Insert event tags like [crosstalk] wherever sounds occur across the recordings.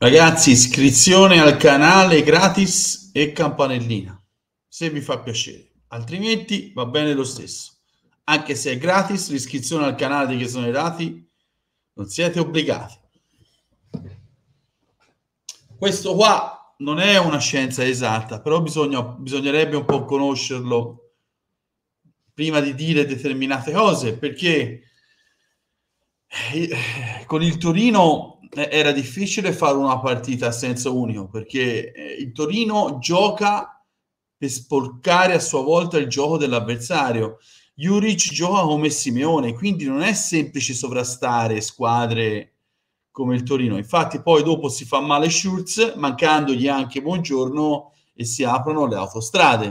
Ragazzi, iscrizione al canale gratis e campanellina, se vi fa piacere. Altrimenti va bene lo stesso. Anche se è gratis, l'iscrizione al canale degli esonerati non siete obbligati. Questo qua non è una scienza esatta, però bisogna, bisognerebbe un po' conoscerlo prima di dire determinate cose, perché eh, con il Torino eh, era difficile fare una partita a senso unico perché eh, il Torino gioca per sporcare a sua volta il gioco dell'avversario. Juric gioca come Simeone, quindi non è semplice sovrastare squadre come il Torino. Infatti poi dopo si fa male Schulz, mancandogli anche buongiorno e si aprono le autostrade.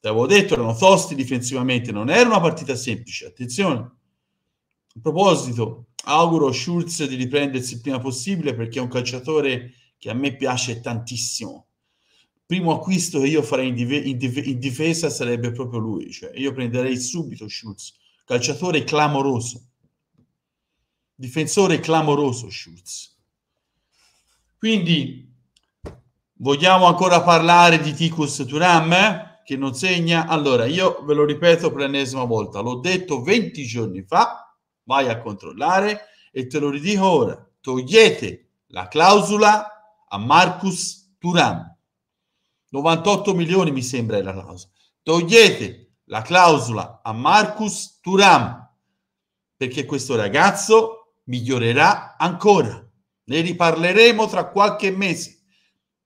Te l'avevo detto, erano tosti difensivamente, non era una partita semplice, attenzione. A proposito, auguro a Schulz di riprendersi il prima possibile perché è un calciatore che a me piace tantissimo. primo acquisto che io farei in, dive- in, dive- in, difesa sarebbe proprio lui, cioè io prenderei subito Schulz, calciatore clamoroso, difensore clamoroso Schulz. Quindi vogliamo ancora parlare di Ticus Turam eh? che non segna? Allora, io ve lo ripeto per l'ennesima volta, l'ho detto 20 giorni fa vai a controllare e te lo ridico ora, togliete la clausola a Marcus Turan 98 milioni mi sembra la clausola. Togliete la clausola a Marcus Turan perché questo ragazzo migliorerà ancora. Ne riparleremo tra qualche mese.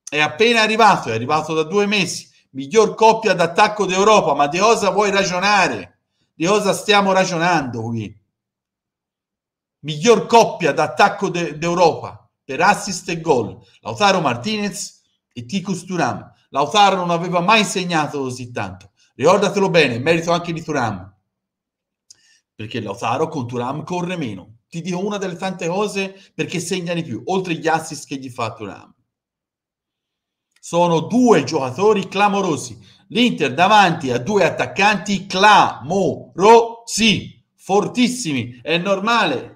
È appena arrivato, è arrivato da due mesi. Miglior coppia d'attacco d'Europa, ma di cosa vuoi ragionare? Di cosa stiamo ragionando qui? miglior coppia d'attacco de- d'Europa per assist e gol, Lautaro Martinez e Ticus Turam. Lautaro non aveva mai segnato così tanto. Ricordatelo bene, merito anche di Turam. Perché Lautaro con Turam corre meno. Ti dico una delle tante cose perché segna di più, oltre gli assist che gli fa Turam. Sono due giocatori clamorosi. L'Inter davanti a due attaccanti clamorosi, fortissimi, è normale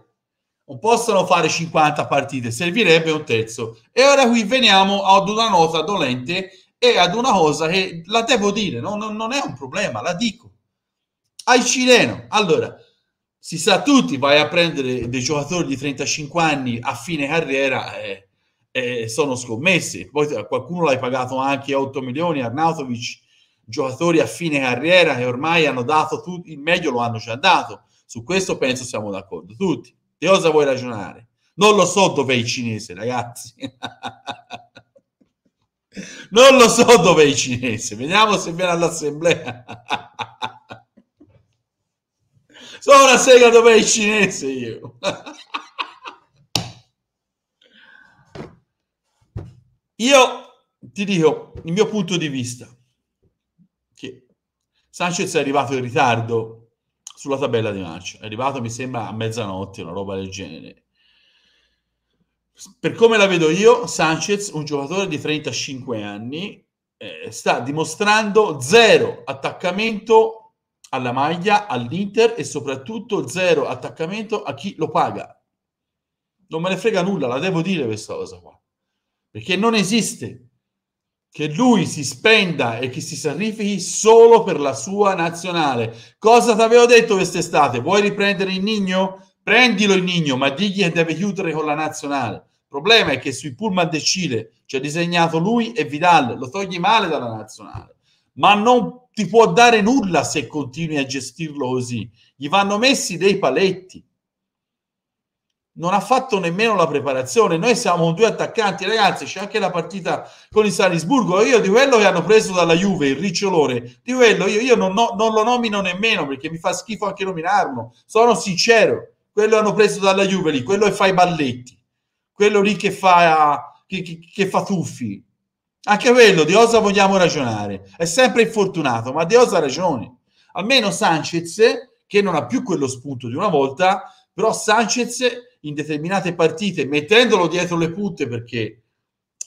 non possono fare 50 partite, servirebbe un terzo. E ora qui veniamo ad una nota dolente e ad una cosa che la devo dire, no? non, non è un problema, la dico. Ai cileno, allora, si sa tutti, vai a prendere dei giocatori di 35 anni a fine carriera e eh, eh, sono scommesse. Poi eh, qualcuno l'hai pagato anche 8 milioni, Arnautovic, giocatori a fine carriera che ormai hanno dato tutto, il meglio lo hanno già dato. Su questo penso siamo d'accordo tutti. Di cosa vuoi ragionare? Non lo so dove il cinese, ragazzi. [laughs] non lo so dove il cinese. Vediamo se viene all'assemblea. [laughs] Sono a sega dove il cinese io. [laughs] io ti dico il mio punto di vista. Che Sanchez è arrivato in ritardo sulla tabella di marcia. È arrivato, mi sembra, a mezzanotte, una roba del genere. Per come la vedo io, Sanchez, un giocatore di 35 anni, eh, sta dimostrando zero attaccamento alla maglia, all'Inter e soprattutto zero attaccamento a chi lo paga. Non me ne frega nulla, la devo dire questa cosa qua. Perché non esiste che lui si spenda e che si sacrifichi solo per la sua nazionale. Cosa ti avevo detto quest'estate? Vuoi riprendere il Nigno? Prendilo il Nigno, ma digli che deve chiudere con la nazionale. Il problema è che sui pullman del Cile ci ha disegnato lui e Vidal, lo togli male dalla nazionale, ma non ti può dare nulla se continui a gestirlo così. Gli vanno messi dei paletti non ha fatto nemmeno la preparazione. Noi siamo due attaccanti, ragazzi. C'è anche la partita con il Salisburgo. Io di quello che hanno preso dalla Juve, il ricciolone, di quello io, io non, non, lo nomino nemmeno perché mi fa schifo anche nominarlo. Sono sincero, quello hanno preso dalla Juve lì, quello che fa i balletti, quello lì che fa, che, che, che fa tuffi. Anche quello, di Osa vogliamo ragionare? È sempre infortunato, ma di Osa ha ragione. Almeno Sanchez, che non ha più quello spunto di una volta, però Sanchez in determinate partite, mettendolo dietro le punte perché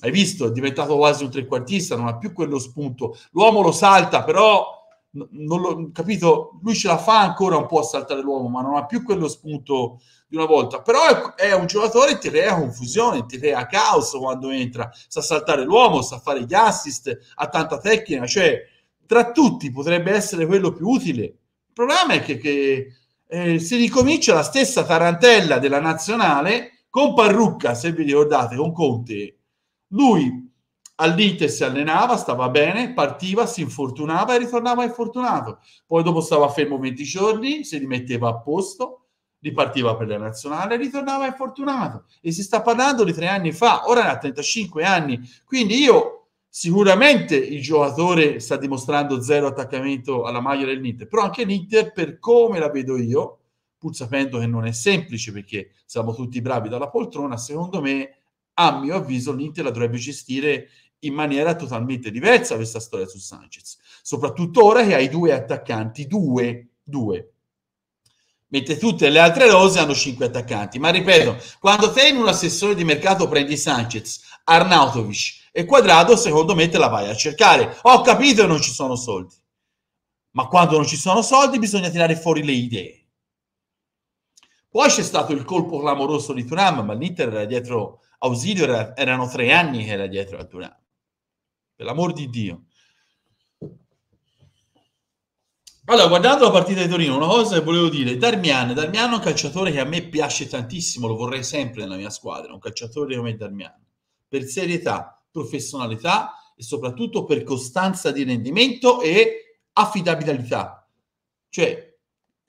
hai visto, è diventato quasi un trequartista, non ha più quello spunto. L'uomo lo salta, però non l'ho capito, lui ce la fa ancora un po' a saltare l'uomo, ma non ha più quello spunto di una volta. Però è, è un giocatore che crea confusione, ti crea caos quando entra, sa saltare l'uomo, sa fare gli assist, ha tanta tecnica, cioè tra tutti potrebbe essere quello più utile. Il problema è che, che eh, si ricomincia la stessa tarantella della nazionale con Parrucca, se vi ricordate, con Conte. Lui all'Inter si allenava, stava bene, partiva, si infortunava e ritornava infortunato. Poi dopo stava fermo 20 giorni, si rimetteva a posto, ripartiva per la nazionale e ritornava infortunato. E si sta parlando di tre anni fa, ora ne ha 35 anni. Quindi io Sicuramente il giocatore sta dimostrando zero attaccamento alla maglia del Niter, però anche l'Inter, per come la vedo io, pur sapendo che non è semplice perché siamo tutti bravi dalla poltrona, secondo me, a mio avviso, l'Inter la dovrebbe gestire in maniera totalmente diversa questa storia su Sanchez, soprattutto ora che hai due attaccanti, due, due. Mentre tutte le altre rose hanno cinque attaccanti. Ma ripeto, quando te in un assessore di mercato prendi Sanchez, Arnautovic, e Quadrado, secondo me, te la vai a cercare. Ho capito che non ci sono soldi. Ma quando non ci sono soldi bisogna tirare fuori le idee. Poi c'è stato il colpo clamoroso di Turam, ma l'Inter era dietro Ausilio, era, erano tre anni che era dietro a Turam. Per l'amor di Dio. Allora, guardando la partita di Torino, una cosa che volevo dire, Darmian, Darmian è un calciatore che a me piace tantissimo, lo vorrei sempre nella mia squadra, un calciatore come Darmian. Per serietà, professionalità e soprattutto per costanza di rendimento e affidabilità. Cioè,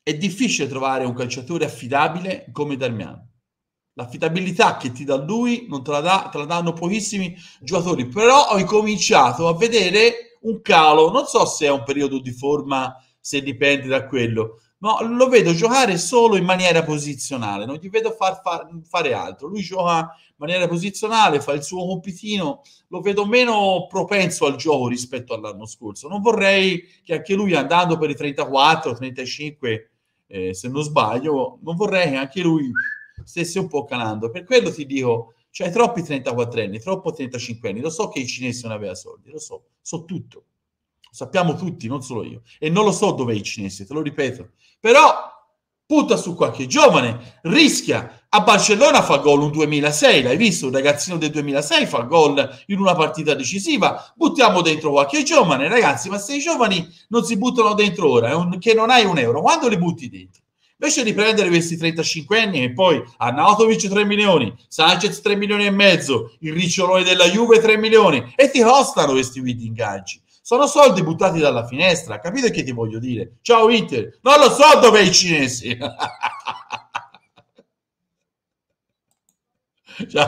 è difficile trovare un calciatore affidabile come Darmian. L'affidabilità che ti dà lui non te la, dà, te la danno pochissimi giocatori, però ho incominciato a vedere un calo, non so se è un periodo di forma, se dipende da quello, No, lo vedo giocare solo in maniera posizionale, non gli vedo far, far, fare altro. Lui gioca in maniera posizionale, fa il suo compitino, lo vedo meno propenso al gioco rispetto all'anno scorso. Non vorrei che anche lui andando per i 34, 35, eh, se non sbaglio, non vorrei che anche lui stesse un po' calando. Per quello ti dico, c'hai cioè, troppi 34 anni, troppo 35 anni. Lo so che i cinesi non aveva soldi, lo so, so tutto sappiamo tutti, non solo io. E non lo so dove è il cinese, te lo ripeto. Però punta su qualche giovane, rischia. A Barcellona fa gol un 2006, l'hai visto? Un ragazzino del 2006 fa gol in una partita decisiva. Buttiamo dentro qualche giovane, ragazzi, ma se i giovani non si buttano dentro ora, un, che non hai un euro, quando li butti dentro? Invece di prendere questi 35 anni e poi Arnautovic 3 milioni, Sanchez 3 milioni e mezzo, il ricciolone della Juve 3 milioni e ti costano questi video ingaggi. Sono soldi buttati dalla finestra, capite che ti voglio dire? Ciao Inter, non lo so dove i cinesi. [laughs] Ciao.